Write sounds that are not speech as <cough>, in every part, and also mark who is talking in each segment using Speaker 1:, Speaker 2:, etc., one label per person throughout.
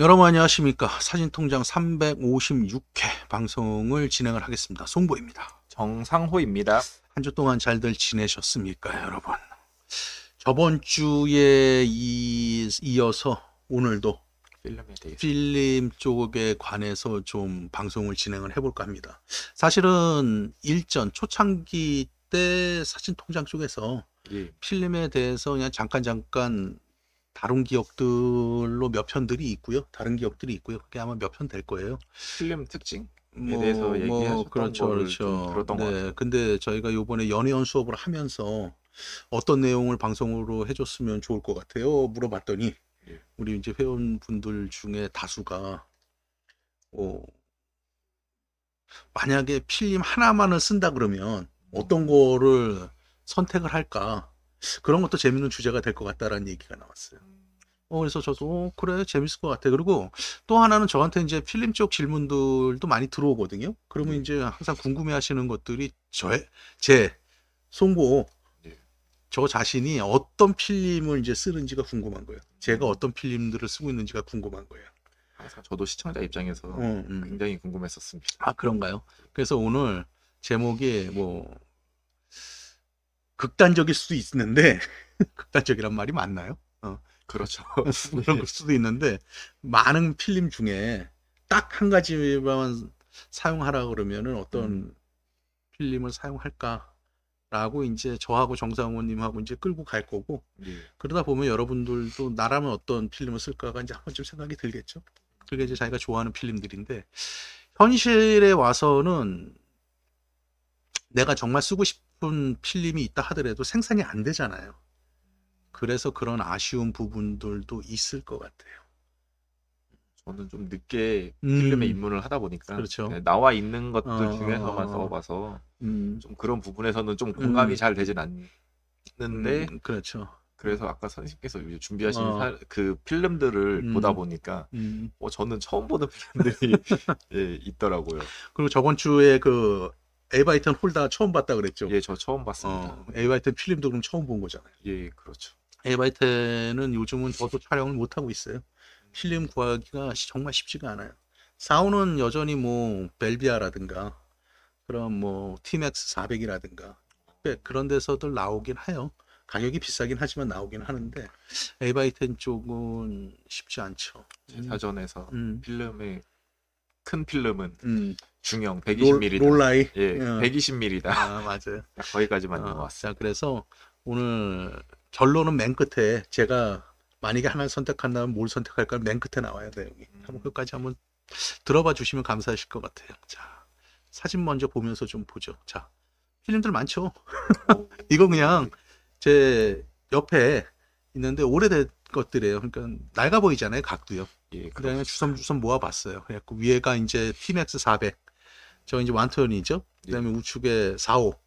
Speaker 1: 여러분 안녕하십니까 사진통장 356회 방송을 진행을 하겠습니다 송보입니다 정상호입니다 한 주 동안 잘들 지내셨습니까 여러분 저번 주에 이, 이어서 오늘도 필름 쪽에 관해서 좀 방송을 진행을 해볼까 합니다 사실은 일전 초창기 때 사진통장 쪽에서 예. 필름에 대해서 그냥 잠깐 잠깐 다른 기업들로 몇 편들이 있고요. 다른 기업들이 있고요. 그게 아마 몇 편 될 거예요. 필름 특징? 뭐, 대해서 뭐, 얘기하셨던 그렇죠, 그렇죠. 들었던 네, 것 같아요. 근데 저희가 요번에 연회원 수업을 하면서 어떤 내용을 방송으로 해줬으면 좋을 것 같아요. 물어봤더니 예. 우리 이제 회원분들 중에 다수가 어, 만약에 필름 하나만을 쓴다 그러면 어떤 거를 선택을 할까? 그런 것도 재밌는 주제가 될 것 같다라는 얘기가 나왔어요. 어, 그래서 저도 어, 그래 재밌을 것 같아. 그리고 또 하나는 저한테 이제 필름 쪽 질문들도 많이 들어오거든요. 그러면 네. 이제 항상 궁금해하시는 것들이 저의 제 송고 네. 저 자신이 어떤 필름을 이제 쓰는지가 궁금한 거예요. 제가 어떤 필름들을 쓰고 있는지가 궁금한 거예요. 저도 시청자 입장에서 음, 음. 굉장히 궁금했었습니다. 아 그런가요? 그래서 오늘 제목이 뭐 극단적일 수도 있는데 <laughs> 극단적이란 말이 맞나요? 어, 그렇죠. <laughs> 그런 수도 있는데 많은 필름 중에 딱 한 가지만 사용하라 그러면은 어떤 음. 필름을 사용할까라고 이제 저하고 정상호님하고 이제 끌고 갈 거고 예. 그러다 보면 여러분들도 나라면 어떤 필름을 쓸까가 이제 한 번쯤 생각이 들겠죠. 그게 이제 자기가 좋아하는 필름들인데 현실에 와서는 내가 정말 쓰고 싶 나쁜 필름이 있다 하더라도 생산이 안 되잖아요. 그래서 그런 아쉬운 부분들도 있을
Speaker 2: 것 같아요. 저는 좀 늦게 음. 필름에 입문을 하다 보니까 그렇죠. 네, 나와 있는 것들 어... 중에서만 써봐서 음. 좀 그런 부분에서는 좀 공감이 음. 잘 되진
Speaker 1: 않는데
Speaker 2: 음, 그렇죠. 그래서 아까 선생님께서 준비하신 어. 사, 그 필름들을 음. 보다 보니까 어, 저는 처음 보는 <laughs> 필름들이 예, 있더라고요.
Speaker 1: 그리고 저번 주에 그 에바이턴 홀다 처음 봤다 그랬죠? 예, 저 처음 봤습니다. 어, 에바이턴 필름도 그럼 처음 본 거잖아요. 예, 그렇죠. 에바이턴은 요즘은 저도 촬영을 못 하고 있어요. 필름 구하기가 정말 쉽지가 않아요. 사오는 여전히 뭐 벨비아라든가 그런 뭐 티맥스 400이라든가 그런 데서들 나오긴 해요. 가격이 비싸긴 하지만 나오긴 하는데 에바이텐 쪽은
Speaker 2: 쉽지 않죠. 사전에서 음. 필름의 큰 필름은 음. 중형 120mm. 롤, 라이 예, 어. 120mm다. 아, 맞아요. <laughs> 거기까지만 어, 어왔어요
Speaker 1: 그래서 오늘 결론은 맨 끝에 제가 만약에 하나 선택한다면 뭘 선택할까 맨 끝에 나와야 돼 여기. 음. 한번 끝까지 한번 들어봐 주시면 감사하실 것 같아요. 자, 사진 먼저 보면서 좀 보죠. 자, 필름들 많죠? <laughs> 이거 그냥 제 옆에 있는데 오래된 것들이에요. 그러니까 낡아 보이잖아요, 각도요. 예, 그다음에 주섬주섬 모아봤어요. 그래갖고 위에가 이제 피맥스 400, 저 이제 완토연이죠. 그다음에 예. 우측에 45,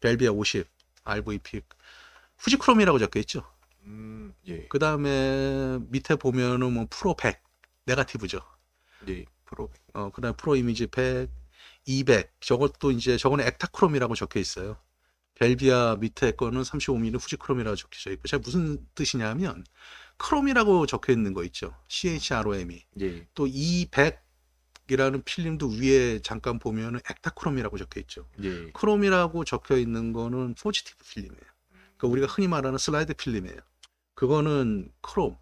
Speaker 1: 벨비아 50, RVP, 후지크롬이라고 적혀 있죠.
Speaker 2: 음, 예.
Speaker 1: 그다음에 밑에 보면은 뭐 프로 100, 네가티브죠. 예, 프로. 어, 그다음 에 프로 이미지 100, 200. 저것도 이제 저거는 액타크롬이라고 적혀 있어요. 벨비아 밑에 거는 35mm 후지크롬이라고 적혀져 있고 제가 무슨 뜻이냐면 크롬이라고 적혀 있는 거 있죠. CHROM이. 예. 또 E100이라는 필름도 위에 잠깐 보면은 액타크롬이라고 적혀 있죠. 예. 크롬이라고 적혀 있는 거는 포지티브 필름이에요. 그러니까 우리가 흔히 말하는 슬라이드 필름이에요. 그거는 크롬,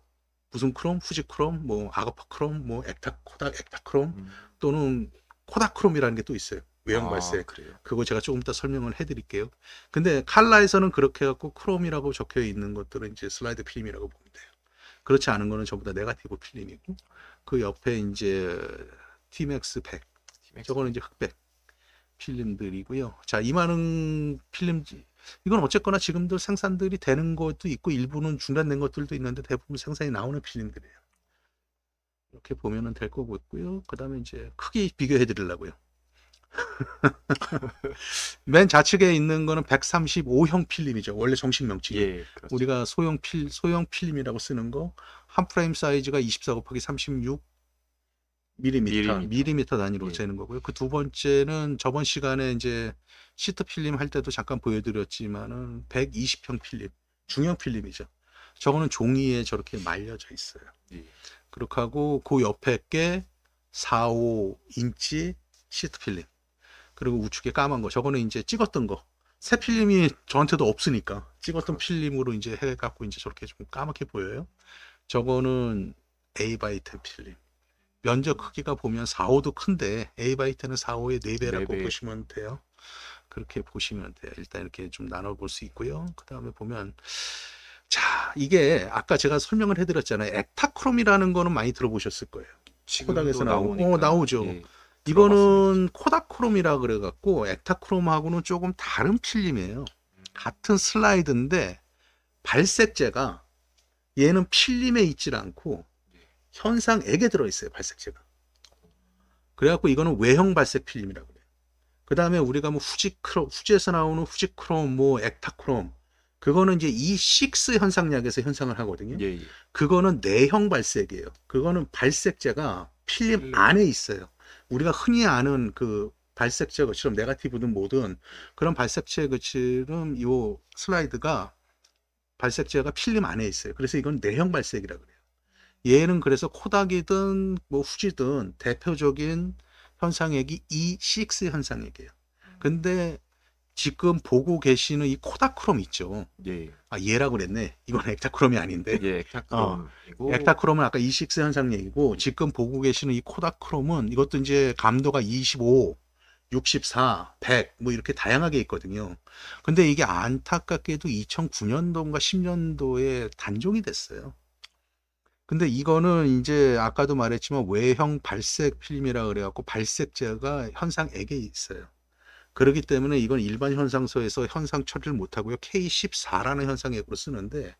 Speaker 1: 무슨 크롬, 후지 크롬, 뭐 아가파 크롬, 뭐 액타 코닥 액타 크롬 음. 또는 코닥 크롬이라는 게 또 있어요. 외형 발색. 아, 그래요. 그거 제가 조금 이따 설명을 해드릴게요. 근데 칼라에서는 그렇게 해갖고 크롬이라고 적혀 있는 것들은 이제 슬라이드 필름이라고 보면 돼요. 그렇지 않은 거는 전부 다 네가티브 필름이고 그 옆에 이제 티맥스 100 t m a 저거는 이제 흑백 필름들이고요. 자, 이많은 필름 이건 어쨌거나 지금도 생산들이 되는 것도 있고 일부는 중단된 것들도 있는데 대부분 생산이 나오는 필름들이에요. 이렇게 보면은 될 거고 있고요. 그다음에 이제 크게 비교해 드리려고요. <laughs> 맨 좌측에 있는 거는 135형 필름이죠. 원래 정식 명칭이. 예, 우리가 소형 필 소형 필름이라고 쓰는 거 한 프레임 사이즈가 24 곱하기 36 밀리미터 밀리미터 단위로 예. 재는 거고요. 그 두 번째는 저번 시간에 이제 시트 필름 할 때도 잠깐 보여드렸지만은 120형 필름 중형 필름이죠. 저거는 종이에 저렇게 말려져 있어요. 예. 그렇게 하고 그 옆에 게 4, 5인치 시트 필름. 그리고 우측에 까만 거 저거는 이제 찍었던 거 새 필름이 저한테도 없으니까 찍었던 그렇죠. 필름으로 이제 해갖고 이제 저렇게 좀 까맣게 보여요 저거는 A 바이 10 필름 면적 크기가 보면 4, 5도 큰데 A 바이 10은 4, 5의 4배라고 4배. 보시면 돼요 그렇게 보시면 돼요 일단 이렇게 좀 나눠볼 수 있고요 그 다음에 보면 자 이게 아까 제가 설명을 해드렸잖아요 액타크롬이라는 거는 많이 들어보셨을 거예요 지금도 나오니까. 어, 나오죠. 예. 이거는 코다크롬이라 그래갖고 액타크롬하고는 조금 다른 필름이에요. 같은 슬라이드인데 발색제가 얘는 필름에 있질 않고 현상액에 들어있어요. 발색제가. 그래갖고 이거는 외형 발색 필름이라고 그래요. 그 다음에 우리가 뭐 후지크롬, 후지에서 나오는 후지크롬, 뭐 액타크롬, 그거는 이제 E6 현상약에서 현상을 하거든요. 예, 예. 그거는 내형 발색이에요. 그거는 발색제가 필름 안에 있어요. 우리가 흔히 아는 그 발색체 거칠음, 네가티브든 뭐든 그런 발색체 거칠음 이 슬라이드가 발색체가 필름 안에 있어요. 그래서 이건 내형 발색이라 그래요. 얘는 그래서 코닥이든 뭐 후지든 대표적인 현상액이 E6 현상액이에요. 근데 지금 보고 계시는 이 코다크롬 있죠. 예. 아 얘라 고 그랬네. 이건 액타크롬이 아닌데. 예,
Speaker 2: 엑타크롬이고. 어,
Speaker 1: 엑타크롬은 아까 26세 현상 얘기고 음. 지금 보고 계시는 이 코다크롬은 이것도 이제 감도가 25, 64, 100 뭐 이렇게 다양하게 있거든요. 근데 이게 안타깝게도 2009년도인가 10년도에 단종이 됐어요. 근데 이거는 이제 아까도 말했지만 외형 발색 필름이라 그래갖고 발색제가 현상액에 있어요. 그렇기 때문에 이건 일반 현상서에서 현상 처리를 못하고요. K14라는 현상액으로 쓰는데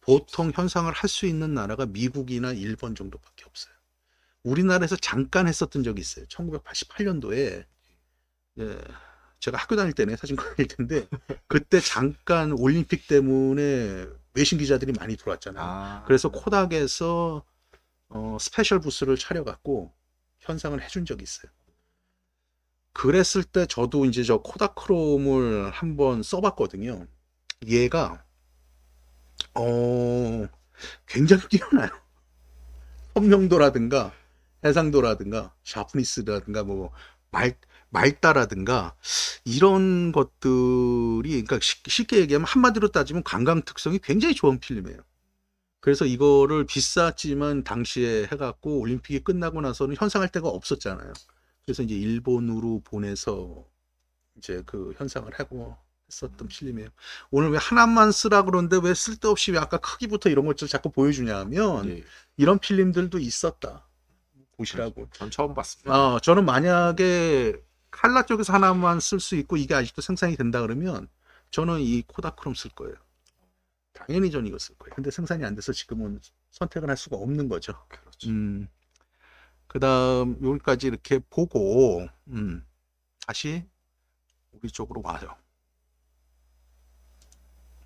Speaker 1: 보통 현상을 할 수 있는 나라가 미국이나 일본 정도밖에 없어요. 우리나라에서 잠깐 했었던 적이 있어요. 1988년도에 예, 제가 학교 다닐 때네 사진 걸릴 텐데 그때 잠깐 올림픽 때문에 외신 기자들이 많이 들어왔잖아요. 아, 그래서 코닥에서 어, 스페셜 부스를 차려갖고 현상을 해준 적이 있어요. 그랬을 때 저도 이제 저 코다크롬을 한번 써봤거든요. 얘가 어 굉장히 뛰어나요. 선명도라든가 해상도라든가 샤프니스라든가 뭐 말, 말다라든가 이런 것들이 그러니까 쉽게 얘기하면 한마디로 따지면 관광 특성이 굉장히 좋은 필름이에요. 그래서 이거를 비쌌지만 당시에 해갖고 올림픽이 끝나고 나서는 현상할 데가 없었잖아요. 그래서 이제 일본으로 보내서 이제 그 현상을 하고 했었던 음. 필름이에요. 오늘 왜 하나만 쓰라 그러는데 왜 쓸데없이 왜 아까 크기부터 이런 걸 자꾸 보여주냐 하면 예. 이런 필름들도 있었다. 보시라고. 전 처음 봤습니다. 어, 저는 만약에 칼라 쪽에서 하나만 쓸 수 있고 이게 아직도 생산이 된다 그러면 저는 이 코다크롬 쓸 거예요. 당연히 전 이거 쓸 거예요. 근데 생산이 안 돼서 지금은 선택을 할 수가 없는 거죠. 그렇죠. 음. 그 다음 여기까지 이렇게 보고 음,
Speaker 2: 다시 우리 쪽으로 와요.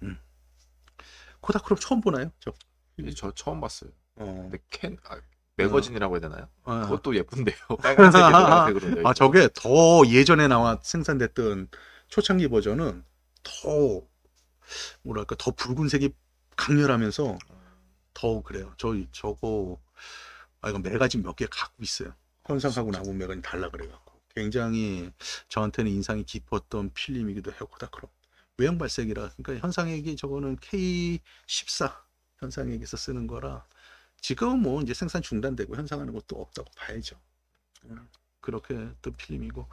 Speaker 2: 음. 코다크롬 처음 보나요? 저, 예, 저 처음 봤어요. 어. 근데 캔 아, 매거진이라고 해야 되나요? 어. 그것도 예쁜데요. <laughs> 빨간색이 노아 저게
Speaker 1: 더 예전에 나와 생산됐던 초창기 버전은 더 뭐랄까 더 붉은색이 강렬하면서 더 그래요. 저 저거 아, 이거 매가진 몇 개 갖고 있어요. 현상하고 나무 매가진 달라 그래갖고. 굉장히 저한테는 인상이 깊었던 필름이기도 해 고다크롬. 외형 발색이라. 그러니까 현상액이 저거는 K14 현상액에서 쓰는 거라 지금은 뭐 이제 생산 중단되고 현상하는 것도 없다고 봐야죠. 예, 그렇게 또 필름이고.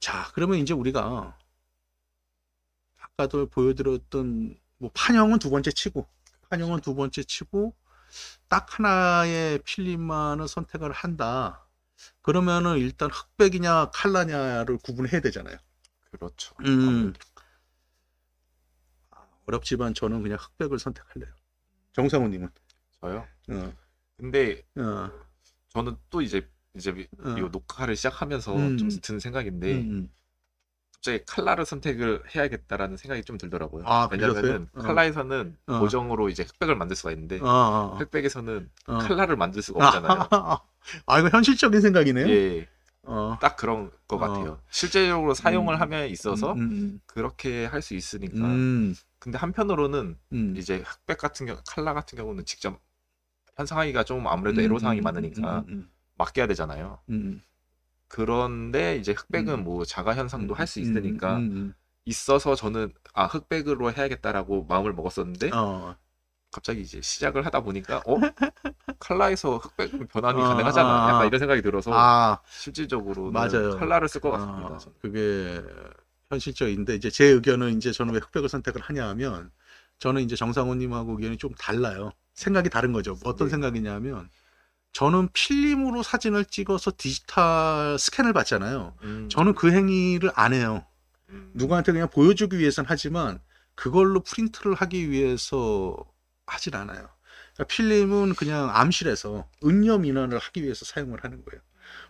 Speaker 1: 자, 그러면 이제 우리가 아까도 보여드렸던 뭐 판형은 두 번째 치고 판형은 두 번째 치고 딱 하나의 필름만을 선택을 한다. 그러면은 일단 흑백이냐 칼라냐를 구분해야 되잖아요. 그렇죠. 음. 음. 아, 어렵지만 저는 그냥 흑백을 선택할래요. 정상우님은? 저요? 어.
Speaker 2: 근데 어. 저는 또 이제 이제 어. 이 녹화를 시작하면서 음. 좀든 생각인데 음. 음. 갑자기 칼라를 선택을 해야겠다라는 생각이 좀 들더라고요. 아, 왜냐면 그, 어. 칼라에서는 어. 고정으로 이제 흑백을 만들 수가 있는데 어, 어, 어. 흑백에서는 칼라를 만들 수가 <laughs> 아, 없잖아요. 아, 아
Speaker 1: 이거 현실적인 생각이네요.
Speaker 2: 예. 딱 그런 것 같아요. 실제적으로 사용을 음. 하면 있어서 음, 음. 그렇게 할 수 있으니까. 음. 근데 한편으로는 음. 이제 흑백 같은 경우, 칼라 같은 경우는 직접 현상하기가 좀 아무래도 음, 애로사항이 많으니까 맡겨야 되잖아요. 그런데 이제 흑백은 음. 뭐 자가 현상도 음, 할수 음, 있으니까 음, 있어서 저는 아 흑백으로 해야겠다라고 마음을 먹었었는데 어. 갑자기 이제 시작을 하다 보니까 어 칼라에서 흑백 변환이 어, 아, 가능하잖아 약간 이런 생각이 들어서 아, 실질적으로 칼라를 쓸것 아,
Speaker 1: 같습니다 아, 그게 현실적인데 이제 제 의견은 이제 저는 왜 흑백을 선택을 하냐면 하 저는 이제 정상호님하고 의견이 좀 달라요 생각이 다른 거죠 뭐 어떤 네. 생각이냐면 저는 필름으로 사진을 찍어서 디지털 스캔을 받잖아요. 음. 저는 그 행위를 안 해요. 음. 누구한테 그냥 보여주기 위해서는 하지만 그걸로 프린트를 하기 위해서 하진 않아요. 그러니까 필름은 그냥 암실에서 음염 인환을 하기 위해서 사용을 하는 거예요.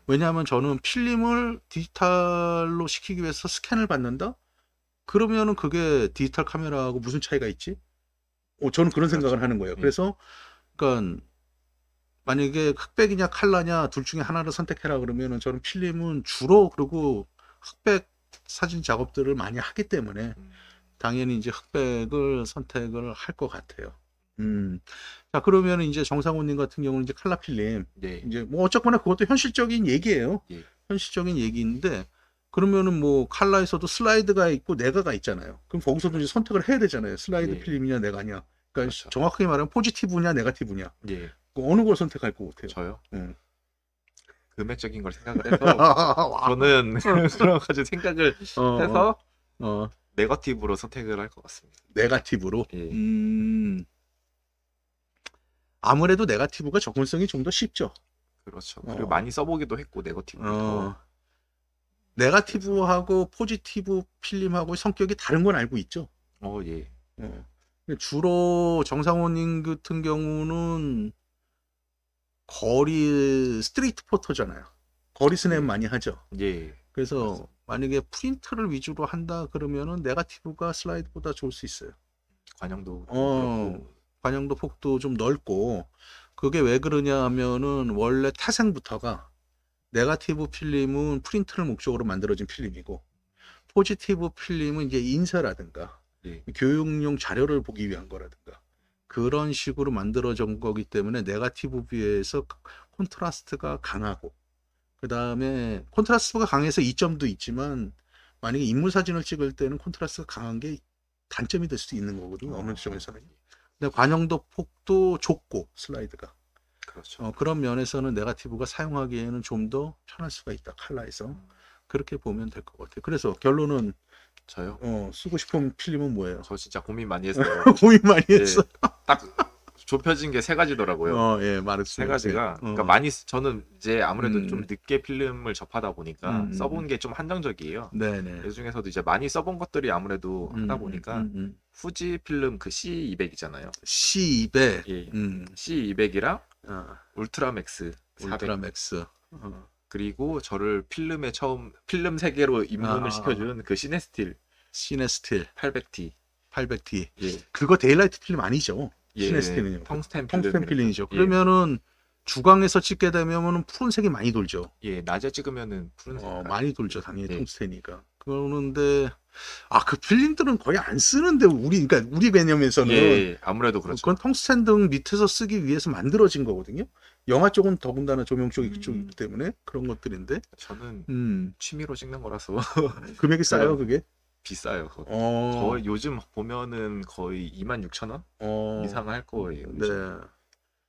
Speaker 1: 왜냐하면 저는 필름을 디지털로 시키기 위해서 스캔을 받는다? 그러면은 그게 디지털 카메라하고 무슨 차이가 있지? 어, 저는 그런 생각을 하는 거예요. 음. 그래서, 그러니까 만약에 흑백이냐 칼라냐 둘 중에 하나를 선택해라 그러면은 저는 필름은 주로 그리고 흑백 사진 작업들을 많이 하기 때문에 음. 당연히 이제 흑백을 선택을 할 것 같아요. 음. 자, 그러면 이제 정상훈님 같은 경우는 이제 칼라 필름. 네. 이제 뭐 어쨌거나 그것도 현실적인 얘기예요. 예. 현실적인 얘기인데 그러면은 뭐 칼라에서도 슬라이드가 있고 내가가 있잖아요. 그럼 거기서도 이제 선택을 해야 되잖아요. 슬라이드 예. 필름이냐 내가냐. 그러니까 그렇죠. 정확하게 말하면 포지티브냐 네가티브냐. 예. 어느 걸
Speaker 2: 선택할 것 같아요? 저요? 네. 금액적인 걸 생각을 해서 <laughs> 저는 여러 <laughs> 가지 생각을 어, 어, 해서 어. 네거티브로 선택을 할 것 같습니다. 네거티브로? 예.
Speaker 1: 음... 아무래도 네거티브가 접근성이 좀 더 쉽죠.
Speaker 2: 그렇죠. 어. 그리고 많이 써보기도 했고 네거티브. 어.
Speaker 1: 네거티브하고 포지티브 필름하고 성격이 다른 건 알고 있죠. 어 예. 예. 주로 정상원님 같은 경우는 거리 스트리트 포터잖아요. 거리 스냅 네. 많이 하죠. 예. 그래서 맞습니다. 만약에 프린트를 위주로 한다 그러면은 네가티브가 슬라이드보다 좋을 수 있어요. 관형도 어, 그렇 관형도 폭도 좀 넓고 그게 왜 그러냐 하면은 원래 타생부터가 네가티브 필름은 프린트를 목적으로 만들어진 필름이고 포지티브 필름은 이제 인쇄라든가 네. 교육용 자료를 보기 위한 거라든가 그런 식으로 만들어진 거기 때문에 네가티브 뷰에서 콘트라스트가 강하고 그 다음에 콘트라스트가 강해서 이점도 있지만 만약에 인물 사진을 찍을 때는 콘트라스트가 강한 게 단점이 될 수도 있는 거거든요. 아, 어, 느 지점에서는. 네. 근데 관형도 폭도 좁고 슬라이드가. 그렇죠. 어, 그런 면에서는 네가티브가 사용하기에는 좀 더 편할 수가 있다. 칼라에서. 음. 그렇게
Speaker 2: 보면 될 것 같아요. 그래서 결론은 저요? 어 쓰고 싶은 필름은 뭐예요? 저 진짜 고민 많이 했어요. <laughs> 고민 많이 예, 했어. 예, 딱 좁혀진 게 세 가지더라고요. 어, 예, 말했어요. 세 가지가. 예. 그러니까 어. 그러니까 많이 저는 이제 아무래도 음. 좀 늦게 필름을 접하다 보니까 음. 음. 써본 게 좀 한정적이에요. 네네. 네. 그 중에서도 이제 많이 써본 것들이 아무래도 음. 하다 음, 보니까 음, 후지 필름 그 C200이잖아요. C200. 예. C200이랑 어. 울트라맥스. 울트라맥스. 어. 그리고 저를 필름에 처음 필름 세계로 입문을 아. 아, 아. 시켜준 그 시네스틸 시네스틸 800T 800T 예.
Speaker 1: 그거 데일라이트 필름 아니죠? 예. 시네스틸은요. 예. 텅스텐 필름. 필름이죠. 예. 그러면은 주광에서 찍게 되면은 푸른색이 많이 돌죠.
Speaker 2: 예, 낮에 찍으면은 푸른색. 어,
Speaker 1: 많이 돌죠. 당연히 예. 텅스텐이니까. 그러는데 아 그 필름들은 거의 안 쓰는데 우리 그러니까 우리 개념에서는 예, 예, 아무래도 그렇죠. 그건 텅스텐 등 밑에서 쓰기 위해서 만들어진 거거든요. 영화 쪽은 더군다나 조명 쪽이 그쪽이기 음. 때문에 그런 것들인데
Speaker 2: 저는 음. 취미로 찍는 거라서 <laughs> 금액이 싸요 네. 그게? 비싸요. 거기. 어. 저 요즘 보면은 거의 26,000원 어. 이상 할 거예요. 요즘. 네.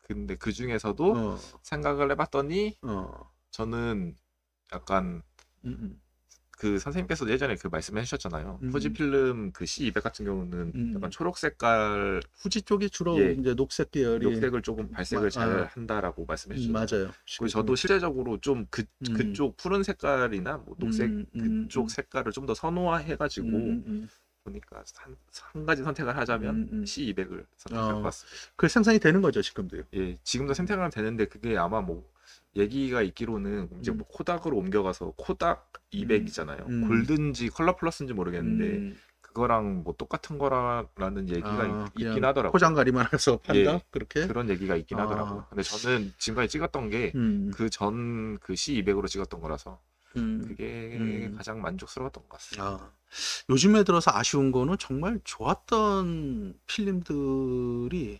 Speaker 2: 근데 그 중에서도 어. 생각을 해봤더니 어. 저는 약간 음, 음. 그선생님께서 예전에 그 말씀해 주셨잖아요. 음. 후지필름 그 C200 e 같은 경우는 음. 약간 초록 색깔 후지 쪽이 주로 예,
Speaker 1: 이제 녹색 계열이 녹색을 조금 발색을 마, 아. 잘 아,
Speaker 2: 한다라고 말씀해 주셨어요. 맞아요. 그리고 저도 실제적으로 좀그 음. 그쪽 푸른 색깔이나 뭐 음, 녹색 음, 그쪽 색깔을 좀 더 선호해 가지고 보니까 한, 한 가지 선택을 하자면 음, 음. C200을 e 선택할 어, 것 같습니다. 그 생산이 되는 거죠 지금도요? 예, 지금도 생산하면 되는데 그게 아마 뭐 얘기가 있기로는 이제 음. 뭐 코닥으로 옮겨가서 코닥 200이잖아요. 음. 음. 골든지 컬러 플러스인지 모르겠는데 음. 그거랑 뭐 똑같은 거라라는 얘기가 아, 있, 긴 하더라고요.
Speaker 1: 포장가리만 해서 예, 판다 예,
Speaker 2: 그렇게 그런 얘기가 있긴 아. 하더라고요. 근데 저는 지금까지 찍었던 게 그 전그 음. 그, 그 C200으로 찍었던 거라서 음. 그게 가장 만족스러웠던 것 같습니다. 아. 요즘에 들어서 아쉬운 거는 정말 좋았던
Speaker 1: 필름들이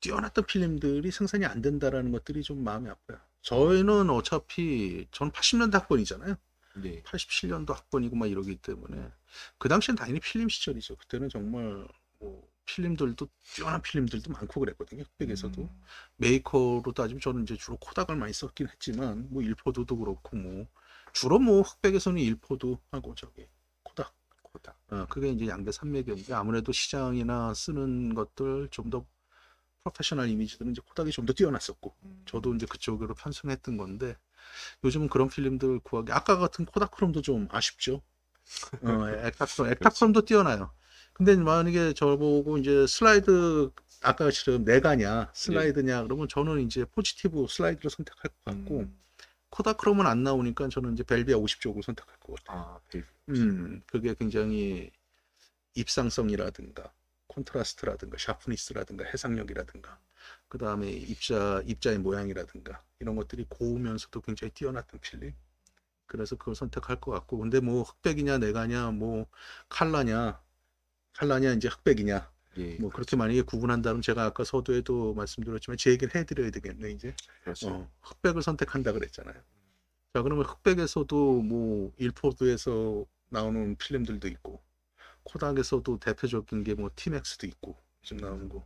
Speaker 1: 뛰어났던 필름들이 생산이 안 된다라는 것들이 좀 마음이 아파요. 저희는 어차피 전 80년대 학번이잖아요. 네. 87년도 학번이고 막 이러기 때문에 그 당시엔 당연히 필름 시절이죠. 그때는 정말 뭐 필름들도 뛰어난 필름들도 많고 그랬거든요. 흑백에서도 음. 메이커로 따지면 저는 이제 주로 코닥을 많이 썼긴 했지만 뭐 일포도도 그렇고 뭐 주로 뭐 흑백에서는 일포도 하고 저기 코닥. 코닥. 어, 그게 이제 양대 산맥이었는데 아무래도 시장이나 쓰는 것들 좀더 프로페셔널 이미지들은 이제 코닥이 좀 더 뛰어났었고 음. 저도 이제 그쪽으로 편승했던 건데 요즘은 그런 필름들 구하기 아까 같은 코다크롬도 좀 아쉽죠. 어, 예, <laughs> 액타크롬 그렇죠. 도 뛰어나요. 근데 만약에 저보고 이제 슬라이드 아까 지금 내가냐 네 슬라이드냐 예. 그러면 저는 이제 포지티브 슬라이드로 선택할 것 같고 음. 코다크롬은 안 나오니까 저는 이제 벨비아 50쪽을 선택할 것 같아요. 아, 벨. 음, 그게 굉장히 입상성이라든가 컨트라스트라든가 샤프니스라든가 해상력이라든가 그 다음에 입자, 입자의 모양이라든가 이런 것들이 고우면서도 굉장히 뛰어났던 필름 그래서 그걸 선택할 것 같고 근데 뭐 흑백이냐 내가냐 뭐 칼라냐 칼라냐 이제 흑백이냐 예, 뭐 그렇죠. 그렇게 만약에 구분한다면 제가 아까 서두에도 말씀드렸지만 제 얘기를 해드려야 되겠네 이제 그렇죠. 어, 흑백을 선택한다 그랬잖아요 자 그러면 흑백에서도 뭐 일포드에서 나오는 필름들도 있고 코닥에서도 대표적인 게 뭐 티맥스도 있고 지금 나오는 거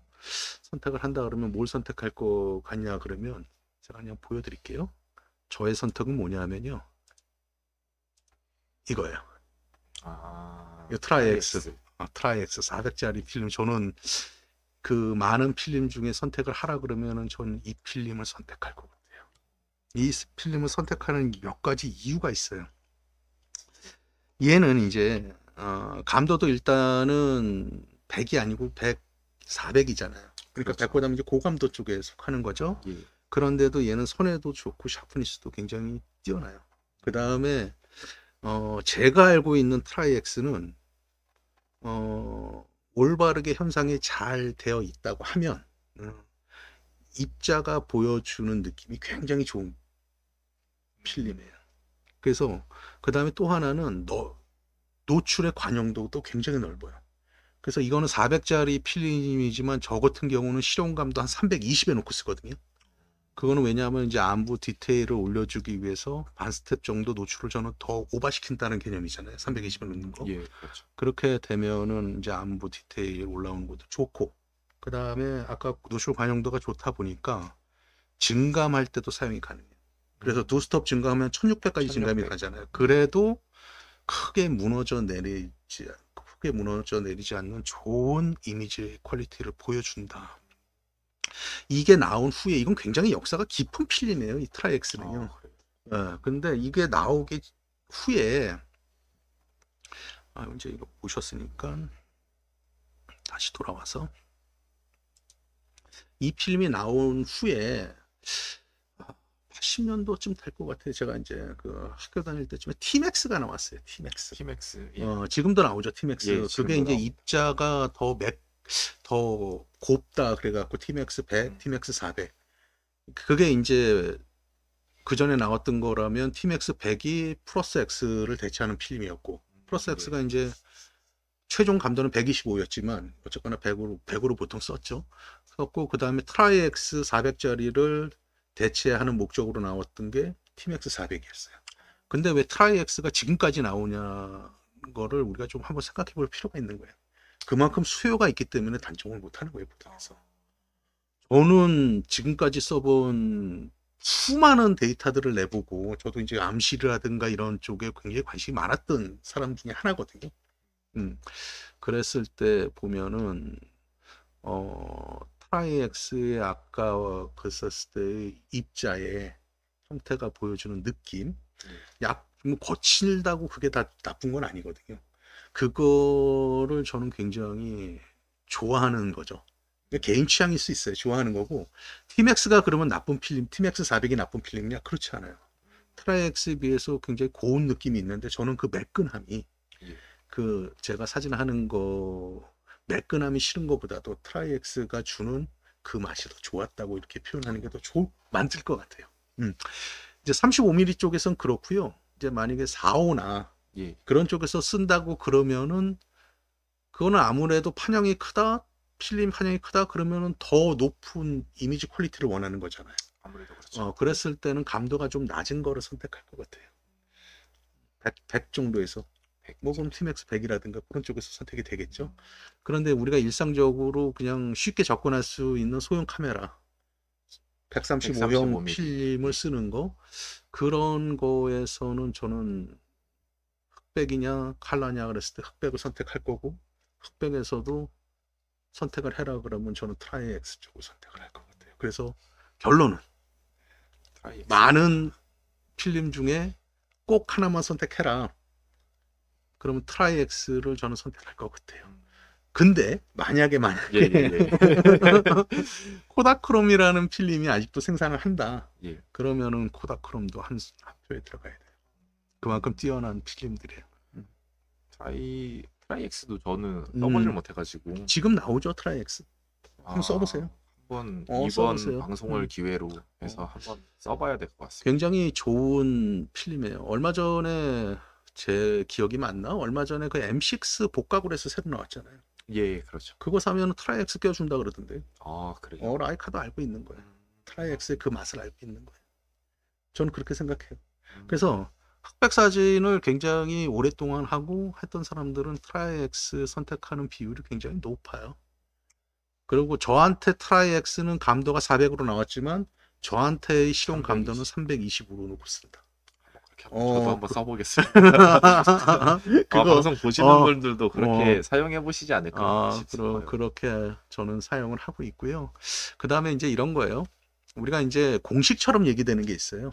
Speaker 1: 선택을 한다 그러면 뭘 선택할 거 같냐 그러면 제가 그냥 보여드릴게요. 저의 선택은 뭐냐면요. 하 이거예요. 아, 이거 트라이엑스. 트라이엑스 400짜리 아, 필름. 저는 그 많은 필름 중에 선택을 하라 그러면은 전이 필름을 선택할 것 같아요. 이 필름을 선택하는 몇 가지 이유가 있어요. 얘는 이제 어, 감도도 일단은 100이 아니고 100, 400이잖아요. 그러니까 그렇죠. 100보다는 이제 고감도 쪽에 속하는 거죠. 예. 그런데도 얘는 손에도 좋고 샤프니스도 굉장히 뛰어나요. 그 다음에 어, 제가 알고 있는 트라이엑스는 어, 올바르게 현상이 잘 되어 있다고 하면 음. 입자가 보여주는 느낌이 굉장히 좋은 필름이에요. 그래서 그 다음에 또 하나는 너, 노출의 관용도도 굉장히 넓어요. 그래서 이거는 400짜리 필름이지만 저 같은 경우는 실용감도 한 320에 놓고 쓰거든요. 그거는 왜냐하면 이제 안부 디테일을 올려주기 위해서 반 스텝 정도 노출을 저는 더오버시킨다는 개념이잖아요. 320에 놓는 거. 예, 그렇죠. 그렇게 되면은 이제 안부 디테일 올라오는 것도 좋고, 그 다음에 아까 노출 관용도가 좋다 보니까 증감할 때도 사용이 가능해요. 그래서 두 스톱 증감하면 1600까지 1600. 증감이 가잖아요. 그래도 크게 무너져 내리지 크게 무너져 내리지 않는 좋은 이미지 의 퀄리티를 보여준다. 이게 나온 후에 이건 굉장히 역사가 깊은 필름이에요. 이 트라이엑스는요. 아, 어, 근데 이게 나오기 후에 아, 이제 이거 보셨으니까 다시 돌아와서 이 필름이 나온 후에 80년도쯤 될 것 같아요. 제가 이제 그 학교 다닐 때쯤에 티맥스가 나왔어요.
Speaker 2: 티맥스. 티맥스. 예.
Speaker 1: 어, 지금도 나오죠. 티맥스. 예, 그게 이제 나오... 입자가 더 맵, 더 곱다 그래갖고 티맥스 100, 음. 티맥스 400. 그게 이제 그 전에 나왔던 거라면 티맥스 100이 플러스 X를 대체하는 필름이었고 음, 플러스 예. X가 예. 이제 최종 감도는 125였지만 어쨌거나 100으로 100으로 보통 썼죠. 썼고 그 다음에 트라이엑스 400짜리를 대체하는 목적으로 나왔던 게 TMX 400이었어요. 근데 왜 트라이엑스가 지금까지 나오냐 거를 우리가 좀 한번 생각해 볼 필요가 있는 거예요. 그만큼 수요가 있기 때문에 단종을 못 하는 거예요, 보통에서. 저는 지금까지 써본 수많은 데이터들을 내보고 저도 이제 암시라든가 이런 쪽에 굉장히 관심이 많았던 사람 중에 하나거든요. 음. 그랬을 때 보면은 어 라이엑스의 아까 그었스 때의 입자의 형태가 보여주는 느낌 네. 약 뭐 거칠다고 그게 다 나쁜 건 아니거든요. 그거를 저는 굉장히 좋아하는 거죠. 그러니까 음. 개인 취향일 수 있어요. 좋아하는 거고 티맥스가 그러면 나쁜 필름, 티맥스 400이 나쁜 필름이냐? 그렇지 않아요. 트라이엑스에 비해서 굉장히 고운 느낌이 있는데 저는 그 매끈함이 예. 그 제가 사진 하는 거 매끈함이 싫은 것보다도 트라이엑스가 주는 그 맛이 더 좋았다고 이렇게 표현하는 게 더 좋, 만들 것 같아요. 음. 이제 35mm 쪽에선 그렇고요. 이제 만약에 4호나 예. 그런 쪽에서 쓴다고 그러면은 그거는 아무래도 판형이 크다, 필름 판형이 크다 그러면은 더 높은 이미지 퀄리티를 원하는 거잖아요. 아무래도 그렇죠. 어, 그랬을 때는 감도가 좀 낮은 거를 선택할 것 같아요. 100, 100 정도에서 모은 팀엑스 뭐 100이라든가 그런 쪽에서 선택이 되겠죠. 그런데 우리가 일상적으로 그냥 쉽게 접근할 수 있는 소형 카메라 135형 135mm. 필름을 쓰는 거 그런 거에서는 저는 흑백이냐 칼라냐 그랬을 때 흑백을 선택할 거고 흑백에서도 선택을 해라 그러면 저는 트라이 엑스 쪽을 선택을 할 것 같아요. 그래서 결론은 많은 필름 중에 꼭 하나만 선택해라. 그러면 트라이엑스를 저는 선택할 것 같아요. 음. 근데 만약에 만약에 예, 예, 예. <laughs> 코다크롬이라는 필름이 아직도 생산을 한다. 예. 그러면은 코다크롬도 한, 한 표에 들어가야 돼요. 그만큼 뛰어난 필름들이에요.
Speaker 2: 음. 트이 트라이엑스도 저는 써보질 음, 못해가지고 지금
Speaker 1: 나오죠 트라이엑스. 한번 아, 써보세요. 한번 어, 이번 써보세요. 방송을 음.
Speaker 2: 기회로 해서 어. 한번 써봐야 될 것
Speaker 1: 같습니다. 굉장히 좋은 필름이에요. 얼마 전에 제 기억이 맞나? 얼마 전에 그 M6 복각으로 해서 새로 나왔잖아요. 예, 예 그렇죠. 그거 사면 트라이엑스 껴준다 그러던데. 아, 그래요? 어, 라이카도 알고 있는 거예요. 트라이엑스의 그 맛을 알고 있는 거예요. 저는 그렇게 생각해요. 음. 그래서 흑백 사진을 굉장히 오랫동안 하고 했던 사람들은 트라이엑스 선택하는 비율이 굉장히 높아요. 그리고 저한테 트라이엑스는 감도가 400으로 나왔지만 저한테의 실용 감도는 320으로 놓고 쓴다. 어. 저도 한 번 써보겠습니다. <laughs> 그거 아, 방송 보시는 어. 분들도 그렇게 어.
Speaker 2: 사용해 보시지 않을까 아, 싶어요.
Speaker 1: 그렇게 저는 사용을 하고 있고요. 그 다음에 이제 이런 거예요. 우리가 이제 공식처럼 얘기되는 게 있어요.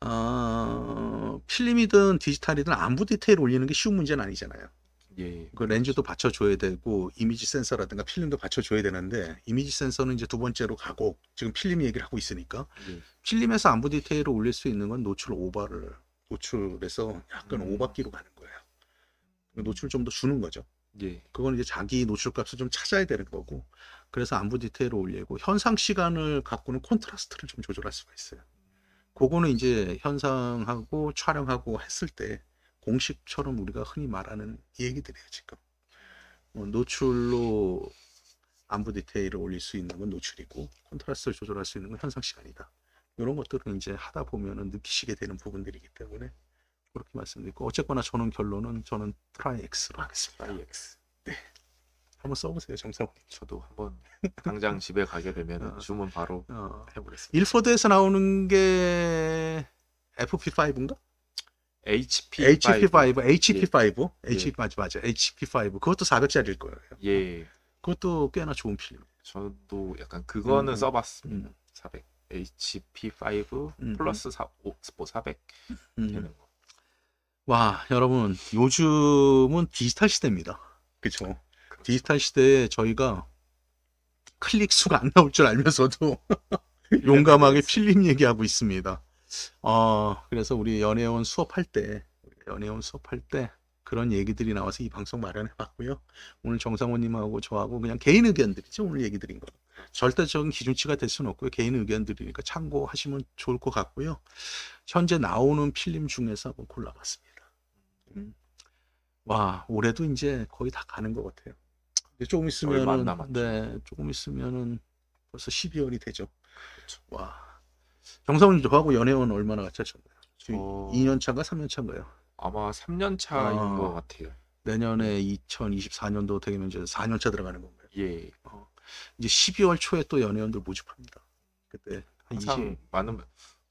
Speaker 1: 어, 필름이든 디지털이든 안부 디테일 올리는 게 쉬운 문제는 아니잖아요. 예, 그 렌즈도 그렇죠. 받쳐줘야 되고 이미지 센서라든가 필름도 받쳐줘야 되는데 이미지 센서는 이제 두 번째로 가고 지금 필름 얘기를 하고 있으니까 예. 필름에서 안부 디테일을 올릴 수 있는 건 노출 오버를 노출해서 약간 음. 오바끼로 가는 거예요. 그 노출 좀 더 주는 거죠. 예. 그건 이제 자기 노출 값을 좀 찾아야 되는 거고 그래서 안부 디테일을 올리고 현상 시간을 갖고는 콘트라스트를 좀 조절할 수가 있어요. 그거는 이제 현상하고 촬영하고 했을 때 공식처럼 우리가 흔히 말하는 얘기들이에요 지금 어, 노출로 안부 디테일을 올릴 수 있는 건 노출이고 콘트라스트를 조절할 수 있는 건 현상 시간이다. 이런 것들은 이제 하다 보면은 느끼시게 되는 부분들이기 때문에 그렇게 말씀드리고 어쨌거나 저는 결론은 저는 트라이 엑스로 하겠습니다. 트라이 X. 네.
Speaker 2: 한번 써보세요, 정상훈. 저도 한번 당장 집에 가게 되면 어, 주문 바로 어, 해보겠습니다.
Speaker 1: 일포드에서 나오는 게 FP5인가?
Speaker 2: HP5. HP5, HP5,
Speaker 1: 예. HP 예. 맞아 맞아, HP5. 그것도 400짜리일 거예요.
Speaker 2: 예. 그것도 꽤나 좋은 필름. 저도 약간 그거는 음, 써봤습니다. 음. 400. HP5 음. 플러스 4, 5, 400 음. 되는 거.
Speaker 1: 와, 여러분, 요즘은 디지털 시대입니다. 그쵸. 그렇죠. 디지털 시대에 저희가 클릭 수가 안 나올 줄 알면서도 <laughs> 용감하게 그렇죠. 필름 얘기하고 있습니다. 어, 그래서 우리 연애원 수업할 때, 연애원 수업할 때, 그런 얘기들이 나와서 이 방송 마련해 봤고요. 오늘 정상호님하고 저하고 그냥 개인 의견들이죠. 오늘 얘기 드린 거. 절대적인 기준치가 될 수는 없고요. 개인 의견들이니까 참고하시면 좋을 것 같고요. 현재 나오는 필름 중에서 한번 골라봤습니다. 음. 와, 올해도 이제 거의 다 가는 것 같아요. 근데 조금 있으면 네, 조금 있으면은 벌써 12월이 되죠. 그렇죠. 와. 정상훈 저하고 연애원 얼마나 같이 하셨나요? 저... 2년 차인가 3년 차인가요? 아마
Speaker 2: 3년 차인 아. 것 같아요.
Speaker 1: 내년에 2024년도 음. 되면 이제 4년차 들어가는 건가요? 예. 어. 이제 12월 초에 또 연예원들 모집합니다.
Speaker 2: 그때 한 20... 많은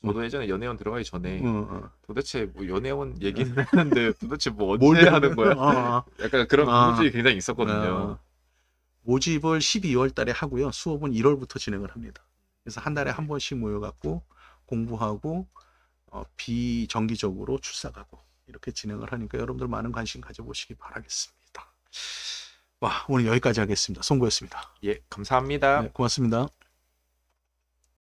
Speaker 2: 저도 음. 예전에 연예원 들어가기 전에 응, 어, 응. 어. 도대체 뭐 연예원 네. 얘기는 하는데 <laughs> 도대체 뭐 언제 뭘 하는 거야? 아, 약간 그런 궁금이 아. 굉장히 있었거든요. 아.
Speaker 1: 모집을 12월 달에 하고요. 수업은 1월부터 진행을 합니다. 그래서 한 달에 네. 한 번씩 모여갖고 공부하고 어, 비정기적으로 출사 가고 이렇게 진행을 하니까 여러분들 많은 관심 가져보시기 바라겠습니다. 와,
Speaker 2: 오늘 여기까지 하겠습니다. 송구였습니다. 예, 감사합니다. 네, 고맙습니다.